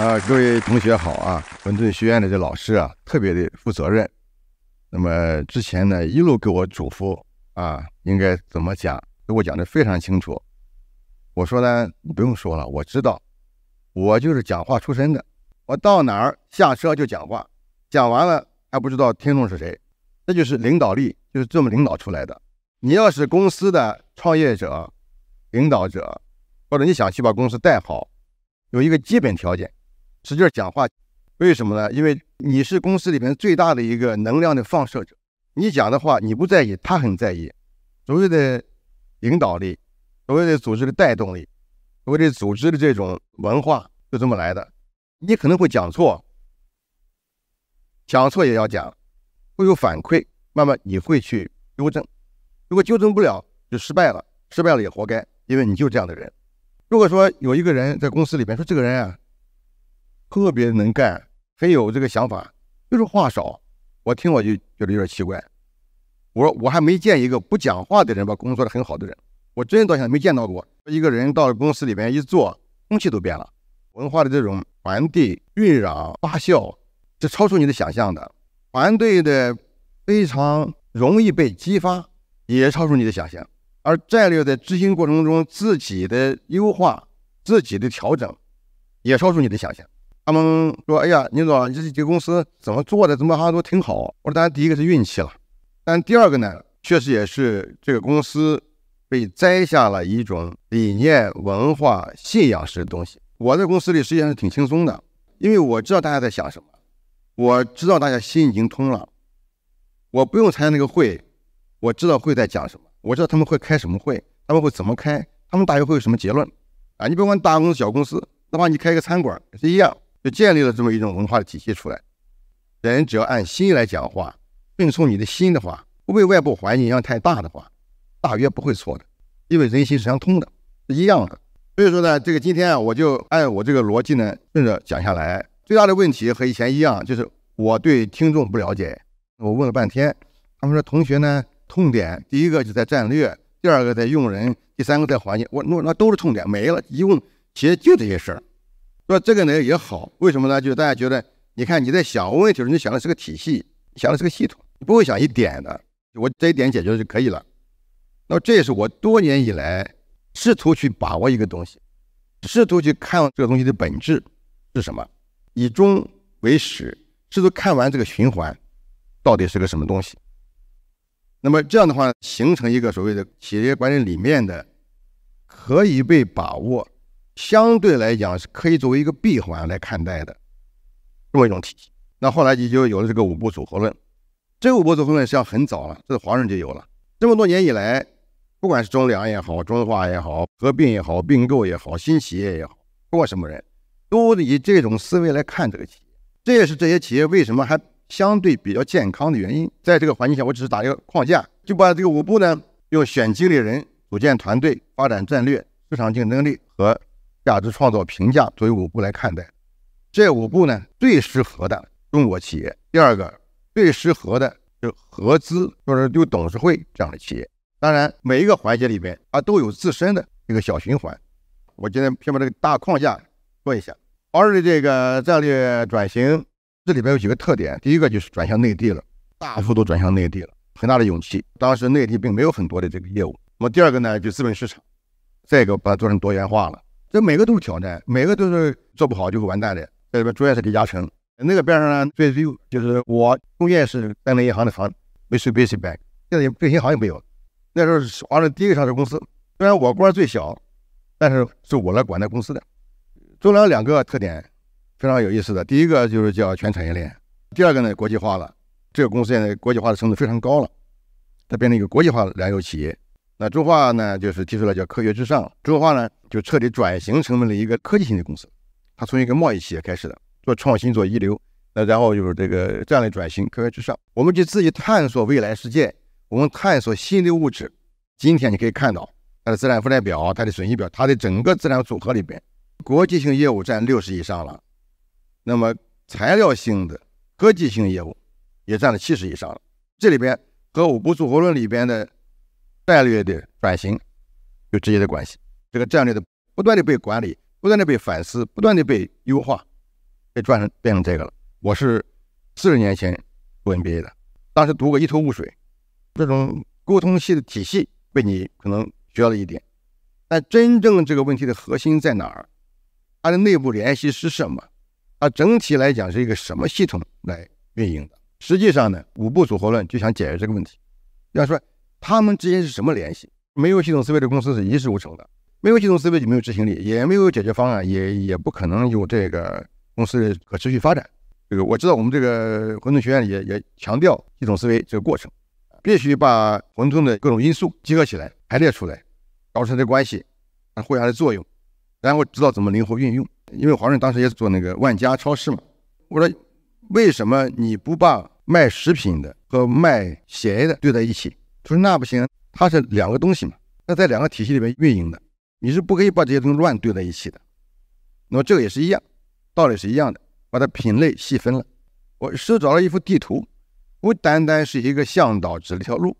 啊，各位同学好啊！文沌学院的这老师啊，特别的负责任。那么之前呢，一路给我嘱咐啊，应该怎么讲，给我讲的非常清楚。我说呢，你不用说了，我知道。我就是讲话出身的，我到哪儿下车就讲话，讲完了还不知道听众是谁，这就是领导力，就是这么领导出来的。你要是公司的创业者、领导者，或者你想去把公司带好，有一个基本条件。使劲讲话，为什么呢？因为你是公司里面最大的一个能量的放射者，你讲的话，你不在意，他很在意。所谓的领导力，所谓的组织的带动力，所谓的组织的这种文化，就这么来的。你可能会讲错，讲错也要讲，会有反馈，慢慢你会去纠正。如果纠正不了，就失败了，失败了也活该，因为你就这样的人。如果说有一个人在公司里面说这个人啊。特别能干，很有这个想法，就是话少。我听我就觉得有点奇怪。我说我还没见一个不讲话的人把工作做得很好的人，我真的到现在没见到过一个人到了公司里面一坐，空气都变了，文化的这种传递、酝染、发酵，是超出你的想象的。团队的非常容易被激发，也超出你的想象。而战略在执行过程中自己的优化、自己的调整，也超出你的想象。他们说：“哎呀，宁总，你这几个公司怎么做的？怎么好像都挺好？”我说：“当然，第一个是运气了，但第二个呢，确实也是这个公司被摘下了一种理念、文化、信仰式的东西。”我在公司里实际上是挺轻松的，因为我知道大家在想什么，我知道大家心已经通了，我不用参加那个会，我知道会在讲什么，我知道他们会开什么会，他们会怎么开，他们大约会有什么结论啊？你别管大公司、小公司，哪怕你开个餐馆也是一样。就建立了这么一种文化的体系出来。人只要按心来讲话，顺从你的心的话，不被外部环境影响太大的话，大约不会错的。因为人心是相通的，是一样的。所以说呢，这个今天啊，我就按我这个逻辑呢顺着讲下来。最大的问题和以前一样，就是我对听众不了解。我问了半天，他们说同学呢，痛点第一个就在战略，第二个在用人，第三个在环境。我那那都是痛点，没了一共，其实就这些事儿。说这个呢也好，为什么呢？就是大家觉得，你看你在想问题的时候，你想的是个体系，想的是个系统，你不会想一点的。我这一点解决就可以了。那么这也是我多年以来试图去把握一个东西，试图去看这个东西的本质是什么，以终为始，试图看完这个循环到底是个什么东西。那么这样的话，形成一个所谓的企业管理里面的可以被把握。相对来讲是可以作为一个闭环来看待的这么一种体系。那后来也就有了这个五步组合论。这五步组合论实际上很早了，这个皇上就有了。这么多年以来，不管是中粮也好，中化也好，合并也好，并购也好，新企业也好，不管什么人，都以这种思维来看这个企业。这也是这些企业为什么还相对比较健康的原因。在这个环境下，我只是打一个框架，就把这个五步呢，用选经理人、组建团队、发展战略、市场竞争力和。价值创造评价作为五步来看待，这五步呢最适合的中国企业。第二个最适合的是合资或者就董事会这样的企业。当然，每一个环节里面它都有自身的一个小循环。我今天先把这个大框架说一下。华为的这个战略转型，这里边有几个特点：第一个就是转向内地了，大幅度转向内地了，很大的勇气。当时内地并没有很多的这个业务。那么第二个呢，就资本市场，再一个把它做成多元化了。这每个都是挑战，每个都是做不好就会完蛋的。在里边，主要是李嘉诚，那个边上呢最最就是我，中间是三那银行的行，没谁 a 谁 k 现在最新行业没有，那时候是华润第一个上市公司，虽然我官最小，但是是我来管那公司的。中粮两个特点非常有意思的，第一个就是叫全产业链，第二个呢国际化了。这个公司现在国际化的程度非常高了，它变成一个国际化粮油企业。那中化呢，就是提出了叫“科学至上”。中化呢，就彻底转型成为了一个科技型的公司。它从一个贸易企业开始的，做创新，做一流。那然后就是这个战略转型，“科学至上”。我们去自己探索未来世界，我们探索新的物质。今天你可以看到它的资产负债表、它的损益表、它的整个资产组合里边，国际性业务占六十以上了。那么材料性的科技性业务也占了七十以上了。这里边和五部组合论里边的。战略的转型有直接的关系。这个战略的不断的被管理，不断的被反思，不断的被优化，被转成变成这个了。我是四十年前读 MBA 的，当时读个一头雾水。这种沟通系的体系被你可能学了一点，但真正这个问题的核心在哪儿？它的内部联系是什么？它整体来讲是一个什么系统来运营的？实际上呢，五步组合论就想解决这个问题。比方说。他们之间是什么联系？没有系统思维的公司是一事无成的。没有系统思维就没有执行力，也没有解决方案，也也不可能有这个公司的可持续发展。这个我知道，我们这个混沌学院也也强调系统思维这个过程，必须把混沌的各种因素集合起来，排列出来，搞成这关系，互相的作用，然后知道怎么灵活运用。因为华润当时也做那个万家超市嘛，我说为什么你不把卖食品的和卖鞋的堆在一起？他说：“那不行，它是两个东西嘛，那在两个体系里面运营的，你是不可以把这些东西乱堆在一起的。那么这个也是一样，道理是一样的，把它品类细分了。我是找了一幅地图，不单单是一个向导指了一条路。”